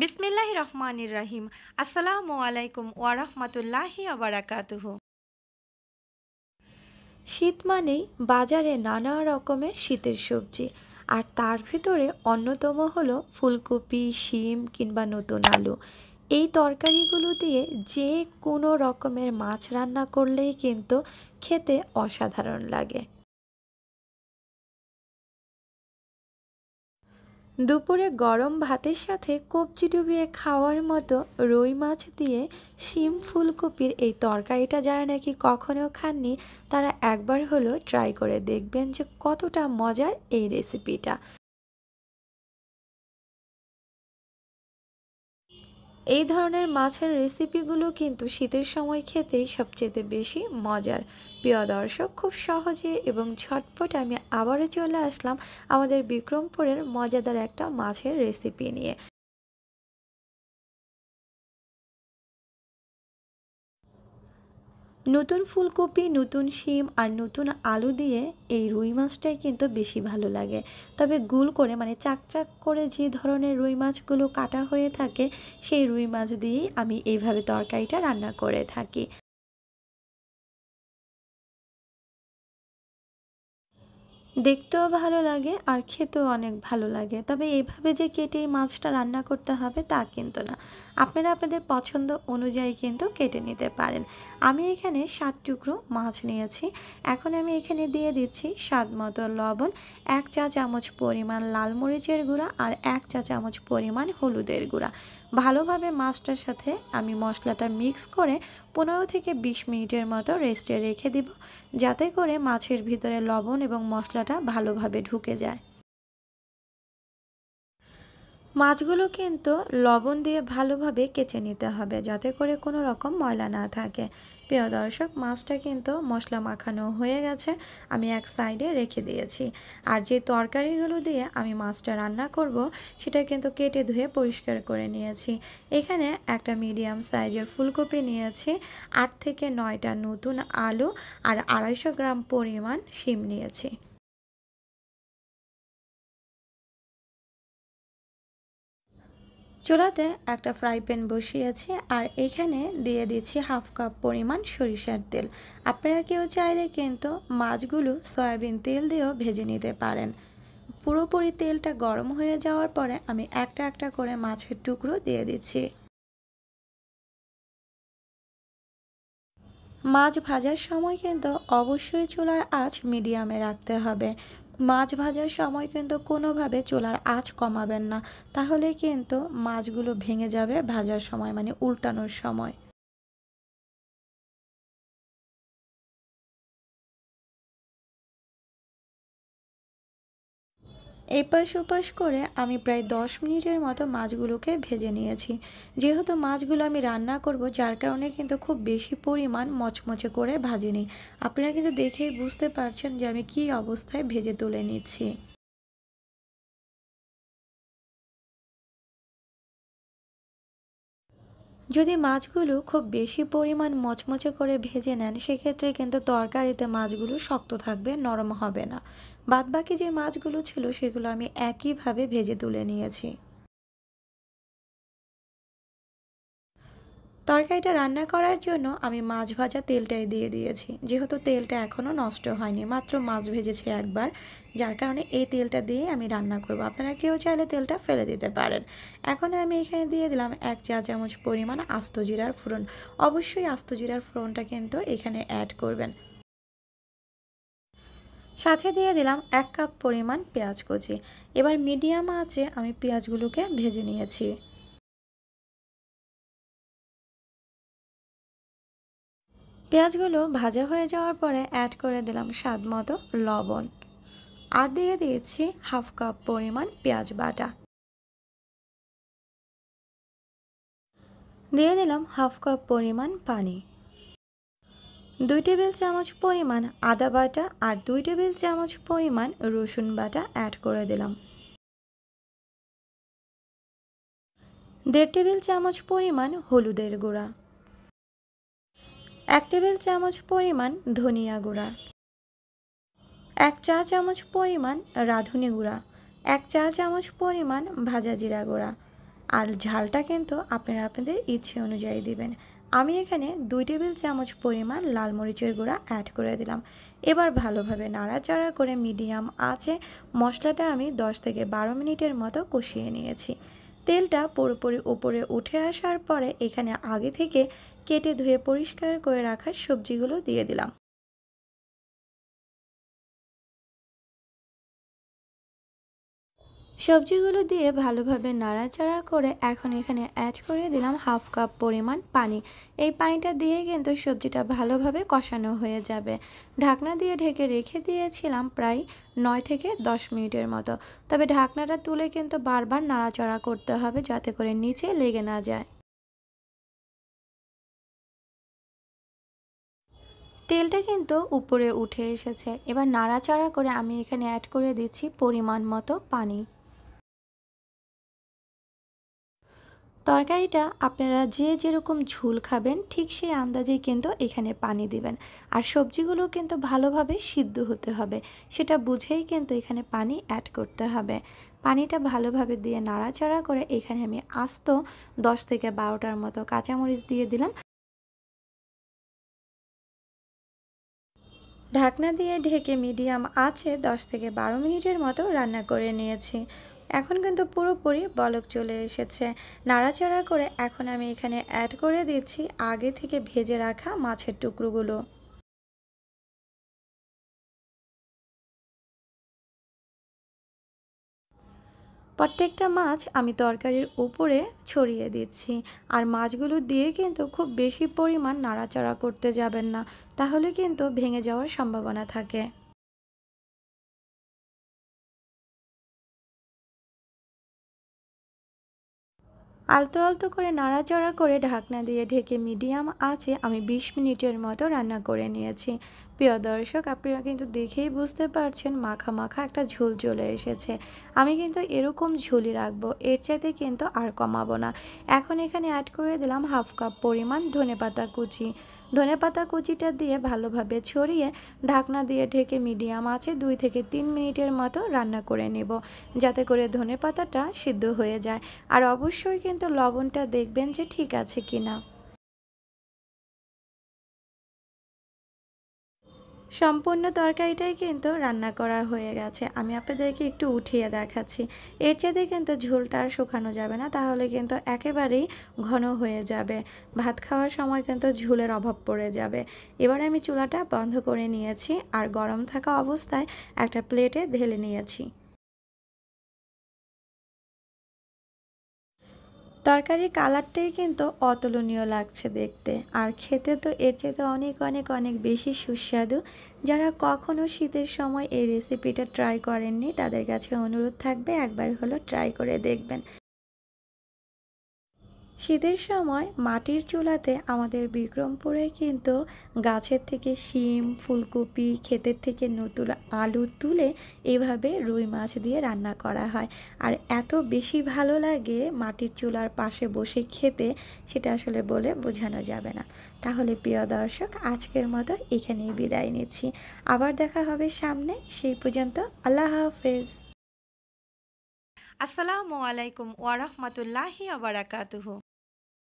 বিসমিল্লাহ রহমানির রাহিম আসসালামু আলাইকুম ওয়ারহমতুল্লাহি আবরাকাতুহ শীত মানেই বাজারে নানা রকমের শীতের সবজি আর তার ভিতরে অন্যতম হলো ফুলকপি শিম কিংবা নতুন আলু এই তরকারিগুলো দিয়ে যে কোনো রকমের মাছ রান্না করলেই কিন্তু খেতে অসাধারণ লাগে দুপুরে গরম ভাতের সাথে কবজি ডুবিয়ে খাওয়ার মতো রুই মাছ দিয়ে শিম ফুলকপির এই তরকারিটা যারা নাকি কখনো খাননি তারা একবার হলো ট্রাই করে দেখবেন যে কতটা মজার এই রেসিপিটা এই ধরনের মাছের রেসিপিগুলো কিন্তু শীতের সময় খেতে সবচেয়ে বেশি মজার প্রিয় দর্শক খুব সহজে এবং ঝটপট আমি আবারও চলে আসলাম আমাদের বিক্রমপুরের মজাদার একটা মাছের রেসিপি নিয়ে নতুন ফুলকপি নতুন শিম আর নতুন আলু দিয়ে এই রুই মাছটাই কিন্তু বেশি ভালো লাগে তবে গুল করে মানে চাকচাক করে যে ধরনের রুই মাছগুলো কাটা হয়ে থাকে সেই রুই মাছ দিয়েই আমি এইভাবে তরকারিটা রান্না করে থাকি দেখতেও ভালো লাগে আর খেতেও অনেক ভালো লাগে তবে এভাবে যে কেটে এই মাছটা রান্না করতে হবে তা কিন্তু না আপনারা আপনাদের পছন্দ অনুযায়ী কিন্তু কেটে নিতে পারেন আমি এখানে সাত টুকরো মাছ নিয়েছি এখন আমি এখানে দিয়ে দিচ্ছি স্বাদ মতো লবণ এক চা চামচ পরিমাণ লাল মরিচের গুঁড়া আর এক চা চামচ পরিমাণ হলুদের গুঁড়া ভালোভাবে মাছটার সাথে আমি মশলাটা মিক্স করে পনেরো থেকে ২০ মিনিটের মতো রেস্টে রেখে দিব যাতে করে মাছের ভিতরে লবণ এবং মশলাটা ভালোভাবে ঢুকে যায় মাছগুলো কিন্তু লবণ দিয়ে ভালোভাবে কেচে নিতে হবে যাতে করে কোনো রকম ময়লা না থাকে প্রিয় দর্শক মাছটা কিন্তু মশলা মাখানো হয়ে গেছে আমি এক সাইডে রেখে দিয়েছি আর যে তরকারিগুলো দিয়ে আমি মাছটা রান্না করব সেটা কিন্তু কেটে ধুয়ে পরিষ্কার করে নিয়েছি এখানে একটা মিডিয়াম সাইজের ফুলকপি নিয়েছি আট থেকে নয়টা নতুন আলু আর আড়াইশো গ্রাম পরিমাণ শিম নিয়েছি চূড়াতে একটা ফ্রাই প্যান বসিয়েছি আর এখানে দিয়ে দিচ্ছি হাফ কাপ পরিমাণ সরিষার তেল আপনারা কেউ চাইলে কিন্তু মাছগুলো সয়াবিন তেল দিয়েও ভেজে নিতে পারেন পুরোপুরি তেলটা গরম হয়ে যাওয়ার পরে আমি একটা একটা করে মাছের টুকরো দিয়ে দিচ্ছি মাছ ভাজার সময় কিন্তু অবশ্যই চুলার আঁচ মিডিয়ামে রাখতে হবে মাছ ভাজার সময় কিন্তু কোনোভাবে চোলার আঁচ কমাবেন না তাহলে কিন্তু মাছগুলো ভেঙে যাবে ভাজার সময় মানে উল্টানোর সময় এপাশ ওপাশ করে আমি প্রায় দশ মিনিটের মতো মাছগুলোকে ভেজে নিয়েছি যেহেতু মাছগুলো আমি রান্না করব যার কারণে কিন্তু খুব বেশি পরিমাণ মচমচে করে ভাজিনি আপনারা কিন্তু দেখেই বুঝতে পারছেন যে আমি কি অবস্থায় ভেজে তুলে নিচ্ছি যদি মাছগুলো খুব বেশি পরিমাণ মচমচে করে ভেজে নেন সেক্ষেত্রে কিন্তু তরকারিতে মাছগুলো শক্ত থাকবে নরম হবে না বাদবাকি যে মাছগুলো ছিল সেগুলো আমি একইভাবে ভেজে তুলে নিয়েছি তরকারিটা রান্না করার জন্য আমি মাছ ভাজা তেলটাই দিয়ে দিয়েছি যেহেতু তেলটা এখনও নষ্ট হয়নি মাত্র মাছ ভেজেছি একবার যার কারণে এই তেলটা দিয়ে আমি রান্না করব আপনারা কেউ চাইলে তেলটা ফেলে দিতে পারেন এখন আমি এখানে দিয়ে দিলাম এক চা চামচ পরিমাণ আস্ত জিরার ফোড়ন অবশ্যই আস্ত জিরার ফোড়নটা কিন্তু এখানে অ্যাড করবেন সাথে দিয়ে দিলাম এক কাপ পরিমাণ পেঁয়াজ কুচি এবার মিডিয়াম আছে আমি পেঁয়াজগুলোকে ভেজে নিয়েছি পেঁয়াজগুলো ভাজা হয়ে যাওয়ার পরে অ্যাড করে দিলাম স্বাদ মতো লবণ আর দিয়ে দিয়েছি হাফ কাপ পরিমাণ পেঁয়াজ বাটা দিয়ে দিলাম হাফ কাপ পরিমাণ পানি দুই টেবিল চামচ পরিমাণ আদা বাটা আর দুই টেবিল চামচ পরিমাণ রসুন বাটা অ্যাড করে দিলাম দেড় টেবিল চামচ পরিমাণ হলুদের গুঁড়া এক টেবিল চামচ পরিমাণ ধনিয়া গুঁড়া এক চা চামচ পরিমাণ রাঁধুনি গুঁড়া এক চা চামচ পরিমাণ ভাজা জিরা গুঁড়া আর ঝালটা কিন্তু আপনারা আপনাদের ইচ্ছে অনুযায়ী দিবেন আমি এখানে দুই টেবিল চামচ পরিমাণ লাল মরিচের গুঁড়া অ্যাড করে দিলাম এবার ভালোভাবে নাড়াচাড়া করে মিডিয়াম আছে মশলাটা আমি 10 থেকে 12 মিনিটের মতো কষিয়ে নিয়েছি তেলটা পুরোপুরি উপরে উঠে আসার পরে এখানে আগে থেকে কেটে ধুয়ে পরিষ্কার করে রাখা সবজিগুলো দিয়ে দিলাম সবজিগুলো দিয়ে ভালোভাবে নাড়াচাড়া করে এখন এখানে অ্যাড করে দিলাম হাফ কাপ পরিমাণ পানি এই পানিটা দিয়ে কিন্তু সবজিটা ভালোভাবে কষানো হয়ে যাবে ঢাকনা দিয়ে ঢেকে রেখে দিয়েছিলাম প্রায় নয় থেকে দশ মিনিটের মতো তবে ঢাকনাটা তুলে কিন্তু বারবার নাড়াচাড়া করতে হবে যাতে করে নিচে লেগে না যায় তেলটা কিন্তু উপরে উঠে এসেছে এবার নাড়াচাড়া করে আমি এখানে অ্যাড করে দিচ্ছি পরিমাণ মতো পানি তরকারিটা আপনারা যে যেরকম ঝুল খাবেন ঠিক সেই আন্দাজেই কিন্তু এখানে পানি দিবেন আর সবজিগুলো কিন্তু ভালোভাবে সিদ্ধ হতে হবে সেটা বুঝেই কিন্তু এখানে পানি অ্যাড করতে হবে পানিটা ভালোভাবে দিয়ে নাড়াচাড়া করে এখানে আমি আস্ত দশ থেকে বারোটার মতো কাঁচামরিচ দিয়ে দিলাম ঢাকনা দিয়ে ঢেকে মিডিয়াম আছে 10 থেকে বারো মিনিটের মতো রান্না করে নিয়েছি এখন কিন্তু পুরোপুরি বলক চলে এসেছে নাড়াচাড়া করে এখন আমি এখানে অ্যাড করে দিচ্ছি আগে থেকে ভেজে রাখা মাছের টুকরোগুলো প্রত্যেকটা মাছ আমি তরকারির উপরে ছড়িয়ে দিচ্ছি আর মাছগুলো দিয়ে কিন্তু খুব বেশি পরিমাণ নাড়াচাড়া করতে যাবেন না তাহলে কিন্তু ভেঙে যাওয়ার সম্ভাবনা থাকে আলতো আলতো করে নাড়াচাড়া করে ঢাকনা দিয়ে ঢেকে মিডিয়াম আছে আমি ২০ মিনিটের মতো রান্না করে নিয়েছি প্রিয় দর্শক আপনারা কিন্তু দেখেই বুঝতে পারছেন মাখা মাখা একটা ঝোল চলে এসেছে আমি কিন্তু এরকম ঝুলি রাখবো এর চাইতে কিন্তু আর কমাবো না এখন এখানে অ্যাড করে দিলাম হাফ কাপ পরিমাণ ধনে পাতা কুচি ধনে পাতা কুচিটা দিয়ে ভালোভাবে ছড়িয়ে ঢাকনা দিয়ে ঢেকে মিডিয়াম আছে দুই থেকে তিন মিনিটের মতো রান্না করে নেব যাতে করে ধনে পাতাটা সিদ্ধ হয়ে যায় আর অবশ্যই কিন্তু লবণটা দেখবেন যে ঠিক আছে কিনা সম্পূর্ণ তরকারিটাই কিন্তু রান্না করা হয়ে গেছে আমি আপনাদেরকে একটু উঠিয়ে দেখাচ্ছি এর চেয়ে কিন্তু ঝোলটা আর শুকানো যাবে না তাহলে কিন্তু একেবারেই ঘন হয়ে যাবে ভাত খাওয়ার সময় কিন্তু ঝোলের অভাব পড়ে যাবে এবার আমি চুলাটা বন্ধ করে নিয়েছি আর গরম থাকা অবস্থায় একটা প্লেটে ঢেলে নিয়েছি তরকারির কালারটাই কিন্তু অতুলনীয় লাগছে দেখতে আর খেতে তো এর চেয়ে অনেক অনেক অনেক বেশি সুস্বাদু যারা কখনো শীতের সময় এই রেসিপিটা ট্রাই করেননি তাদের কাছে অনুরোধ থাকবে একবার হলো ট্রাই করে দেখবেন শীতের সময় মাটির চুলাতে আমাদের বিক্রমপুরে কিন্তু গাছের থেকে শিম ফুলকপি ক্ষেতের থেকে নতুন আলু তুলে এভাবে রুই মাছ দিয়ে রান্না করা হয় আর এত বেশি ভালো লাগে মাটির চুলার পাশে বসে খেতে সেটা আসলে বলে বোঝানো যাবে না তাহলে প্রিয় দর্শক আজকের মতো এখানেই বিদায় নিচ্ছি আবার দেখা হবে সামনে সেই পর্যন্ত আল্লাহ হাফেজ আসসালামু আলাইকুম ওয়ারহমতুল্লাহি আবরাকাতুহু